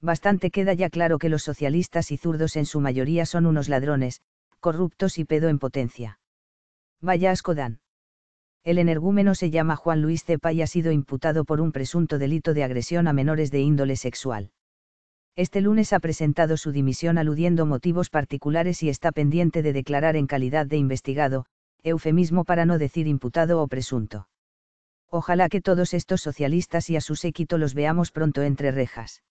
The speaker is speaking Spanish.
bastante queda ya claro que los socialistas y zurdos en su mayoría son unos ladrones, corruptos y pedo en potencia. Vaya asco dan. El energúmeno se llama Juan Luis Cepa y ha sido imputado por un presunto delito de agresión a menores de índole sexual. Este lunes ha presentado su dimisión aludiendo motivos particulares y está pendiente de declarar en calidad de investigado, eufemismo para no decir imputado o presunto. Ojalá que todos estos socialistas y a su séquito los veamos pronto entre rejas.